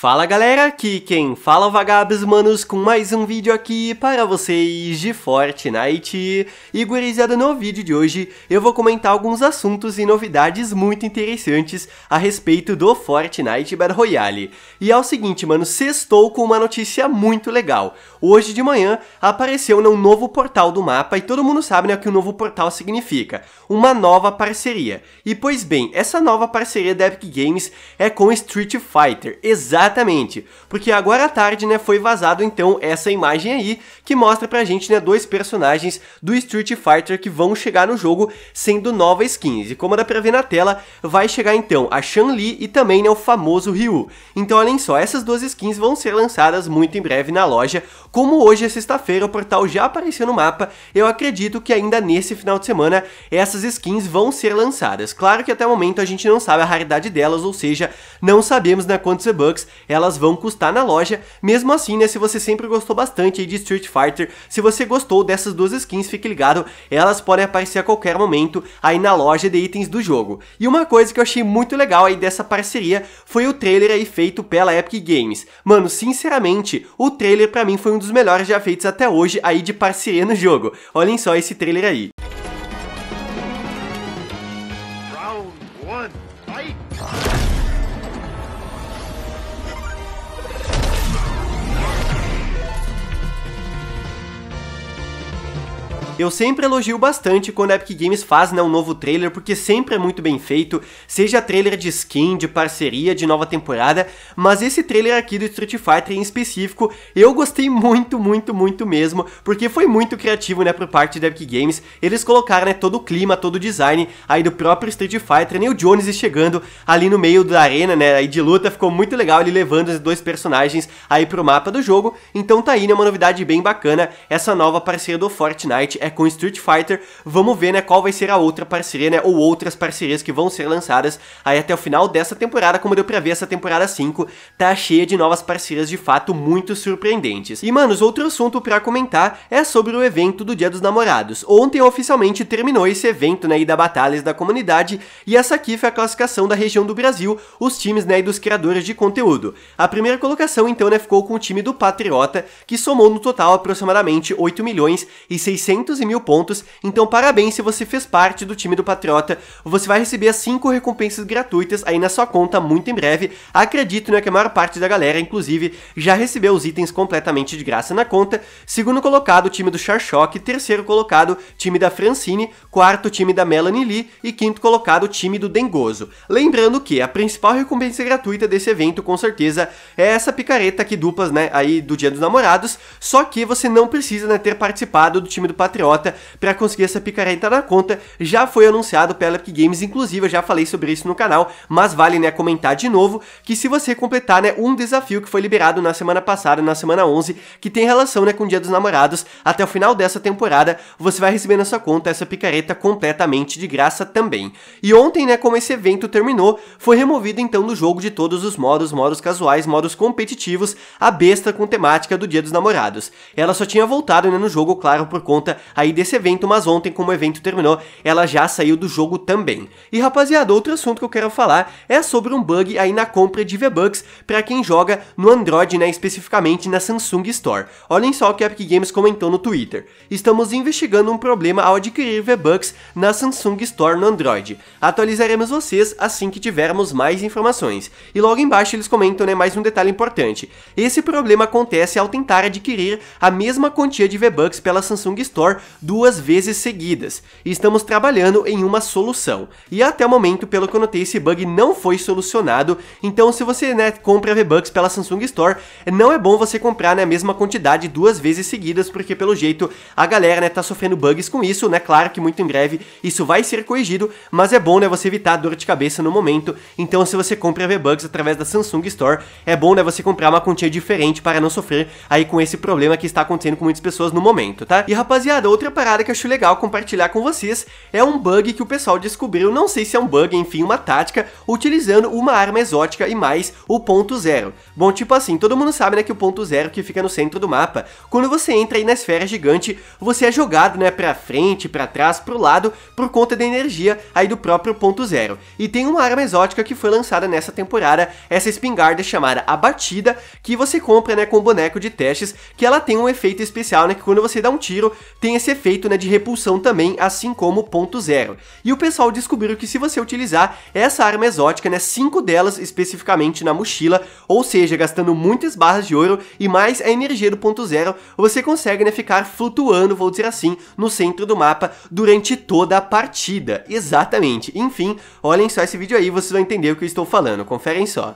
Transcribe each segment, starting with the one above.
Fala galera, aqui quem fala é vagabundos manos com mais um vídeo aqui para vocês de Fortnite. E gurizada, no vídeo de hoje eu vou comentar alguns assuntos e novidades muito interessantes a respeito do Fortnite Battle Royale. E é o seguinte mano, sextou com uma notícia muito legal. Hoje de manhã apareceu um novo portal do mapa e todo mundo sabe né, o que o um novo portal significa. Uma nova parceria. E pois bem, essa nova parceria da Epic Games é com Street Fighter, exatamente Exatamente. Porque agora à tarde, né, foi vazado então essa imagem aí que mostra pra gente, né, dois personagens do Street Fighter que vão chegar no jogo sendo novas skins. E como dá pra ver na tela, vai chegar então a Chun-Li e também, né, o famoso Ryu. Então, olhem só, essas duas skins vão ser lançadas muito em breve na loja. Como hoje é sexta-feira, o portal já apareceu no mapa, eu acredito que ainda nesse final de semana essas skins vão ser lançadas. Claro que até o momento a gente não sabe a raridade delas, ou seja, não sabemos na né, quantos e-bucks elas vão custar na loja. Mesmo assim, né, se você sempre gostou bastante de Street Fighter, se você gostou dessas duas skins, fique ligado, elas podem aparecer a qualquer momento aí na loja de itens do jogo. E uma coisa que eu achei muito legal aí dessa parceria foi o trailer aí feito pela Epic Games. Mano, sinceramente, o trailer para mim foi um dos melhores já feitos até hoje aí de parceria no jogo. Olhem só esse trailer aí. Eu sempre elogio bastante quando a Epic Games faz né, um novo trailer, porque sempre é muito bem feito, seja trailer de skin, de parceria, de nova temporada, mas esse trailer aqui do Street Fighter em específico, eu gostei muito, muito, muito mesmo, porque foi muito criativo, né, por parte da Epic Games, eles colocaram, né, todo o clima, todo o design aí do próprio Street Fighter, nem né, o Jones chegando ali no meio da arena, né, aí de luta, ficou muito legal ele levando os dois personagens aí pro mapa do jogo, então tá aí, né, uma novidade bem bacana, essa nova parceria do Fortnite, é né, com Street Fighter. Vamos ver, né, qual vai ser a outra parceria, né, ou outras parcerias que vão ser lançadas aí até o final dessa temporada, como deu pra ver, essa temporada 5 tá cheia de novas parcerias de fato muito surpreendentes. E, manos, outro assunto para comentar é sobre o evento do Dia dos Namorados. Ontem oficialmente terminou esse evento, né, e da Batalhas da Comunidade, e essa aqui foi a classificação da região do Brasil, os times, né, e dos criadores de conteúdo. A primeira colocação, então, né, ficou com o time do Patriota, que somou no total aproximadamente 8 milhões e 600 12 mil pontos, então parabéns se você fez parte do time do Patriota. Você vai receber as 5 recompensas gratuitas aí na sua conta muito em breve. Acredito né, que a maior parte da galera, inclusive, já recebeu os itens completamente de graça na conta. Segundo colocado, o time do Sharshok. Terceiro colocado, time da Francine. Quarto, time da Melanie Lee. E quinto colocado, time do Dengoso. Lembrando que a principal recompensa gratuita desse evento, com certeza, é essa picareta aqui duplas, né, aí do Dia dos Namorados. Só que você não precisa né, ter participado do time do Patriota para conseguir essa picareta na conta, já foi anunciado pela Epic Games, inclusive eu já falei sobre isso no canal, mas vale né, comentar de novo que se você completar né, um desafio que foi liberado na semana passada, na semana 11, que tem relação né, com o Dia dos Namorados, até o final dessa temporada você vai receber na sua conta essa picareta completamente de graça também. E ontem, né, como esse evento terminou, foi removido então do jogo de todos os modos, modos casuais, modos competitivos, a besta com temática do Dia dos Namorados. Ela só tinha voltado né, no jogo, claro, por conta aí desse evento, mas ontem, como o evento terminou, ela já saiu do jogo também. E rapaziada, outro assunto que eu quero falar é sobre um bug aí na compra de V-Bucks para quem joga no Android, né, especificamente na Samsung Store. Olhem só o que a Epic Games comentou no Twitter. Estamos investigando um problema ao adquirir V-Bucks na Samsung Store no Android. Atualizaremos vocês assim que tivermos mais informações. E logo embaixo eles comentam né, mais um detalhe importante. Esse problema acontece ao tentar adquirir a mesma quantia de V-Bucks pela Samsung Store duas vezes seguidas, e estamos trabalhando em uma solução. E até o momento, pelo que eu notei, esse bug não foi solucionado, então se você né, compra V-Bucks pela Samsung Store, não é bom você comprar né, a mesma quantidade duas vezes seguidas, porque pelo jeito a galera né, tá sofrendo bugs com isso, né? Claro que muito em breve isso vai ser corrigido, mas é bom né, você evitar dor de cabeça no momento, então se você compra V-Bucks através da Samsung Store, é bom né, você comprar uma quantia diferente para não sofrer aí com esse problema que está acontecendo com muitas pessoas no momento, tá? E rapaziada, outra parada que eu acho legal compartilhar com vocês é um bug que o pessoal descobriu, não sei se é um bug, enfim, uma tática, utilizando uma arma exótica e mais o ponto zero. Bom, tipo assim, todo mundo sabe né, que o ponto zero que fica no centro do mapa, quando você entra aí na esfera gigante, você é jogado né, pra frente, pra trás, pro lado, por conta da energia aí do próprio ponto zero. E tem uma arma exótica que foi lançada nessa temporada, essa espingarda chamada Abatida, que você compra né, com o boneco de testes, que ela tem um efeito especial, né, que quando você dá um tiro, tem esse efeito né, de repulsão também, assim como o ponto zero. E o pessoal descobriu que se você utilizar essa arma exótica, né, cinco delas especificamente na mochila, ou seja, gastando muitas barras de ouro e mais a energia do ponto zero, você consegue né, ficar flutuando, vou dizer assim, no centro do mapa durante toda a partida. Exatamente. Enfim, olhem só esse vídeo aí, vocês vão entender o que eu estou falando. Conferem só.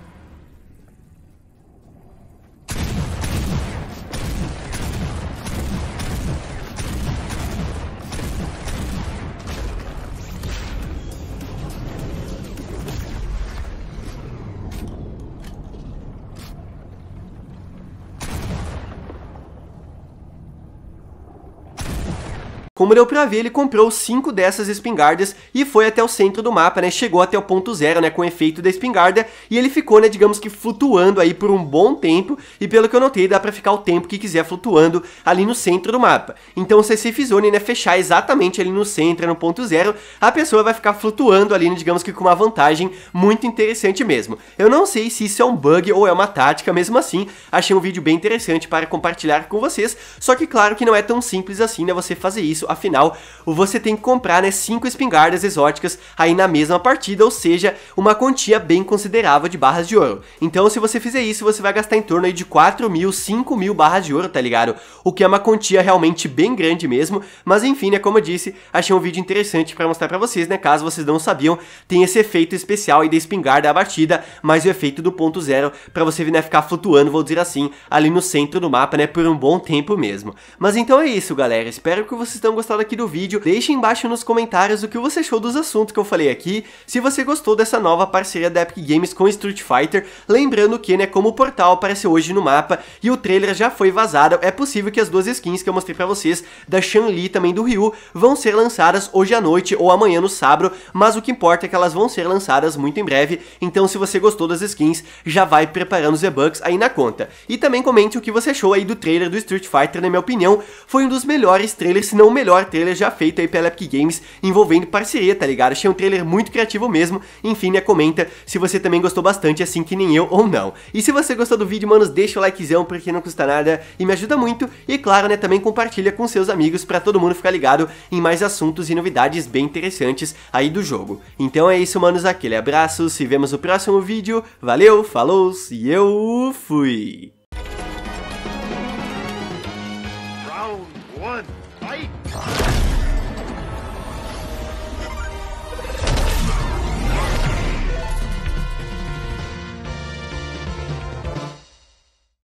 Como deu pra ver, ele comprou cinco dessas espingardas e foi até o centro do mapa, né? Chegou até o ponto zero, né? Com o efeito da espingarda. E ele ficou, né? Digamos que flutuando aí por um bom tempo. E pelo que eu notei, dá pra ficar o tempo que quiser flutuando ali no centro do mapa. Então, se a Safe Zone, né? Fechar exatamente ali no centro, no ponto zero, a pessoa vai ficar flutuando ali, né, digamos que com uma vantagem muito interessante mesmo. Eu não sei se isso é um bug ou é uma tática, mesmo assim, achei um vídeo bem interessante para compartilhar com vocês. Só que, claro, que não é tão simples assim, né? Você fazer isso isso, afinal, você tem que comprar né, cinco espingardas exóticas aí na mesma partida, ou seja, uma quantia bem considerável de barras de ouro. Então, se você fizer isso, você vai gastar em torno aí de 4 mil, 5 mil barras de ouro, tá ligado? O que é uma quantia realmente bem grande mesmo, mas enfim, né, como eu disse, achei um vídeo interessante para mostrar para vocês, né, caso vocês não sabiam, tem esse efeito especial aí da espingarda abatida, mas o efeito do ponto zero, para você né, ficar flutuando, vou dizer assim, ali no centro do mapa, né, por um bom tempo mesmo. Mas então é isso, galera, espero que vocês tenham tenham gostado aqui do vídeo. Deixe embaixo nos comentários o que você achou dos assuntos que eu falei aqui, se você gostou dessa nova parceria da Epic Games com Street Fighter, lembrando que, né, como o portal apareceu hoje no mapa e o trailer já foi vazado, é possível que as duas skins que eu mostrei pra vocês, da Chun-Li e também do Ryu, vão ser lançadas hoje à noite ou amanhã no sábado, mas o que importa é que elas vão ser lançadas muito em breve, então se você gostou das skins, já vai preparando os e-bucks aí na conta. E também comente o que você achou aí do trailer do Street Fighter, na minha opinião, foi um dos melhores trailers, se não o melhor melhor trailer já feito aí pela Epic Games envolvendo parceria, tá ligado? Achei um trailer muito criativo mesmo. Enfim, né? Comenta se você também gostou bastante, assim que nem eu ou não. E se você gostou do vídeo, manos, deixa o likezão porque não custa nada e me ajuda muito. E claro, né? Também compartilha com seus amigos para todo mundo ficar ligado em mais assuntos e novidades bem interessantes aí do jogo. Então é isso, manos. Aquele abraço. Se vemos no próximo vídeo. Valeu, falou e eu fui! Round one. 嘿哈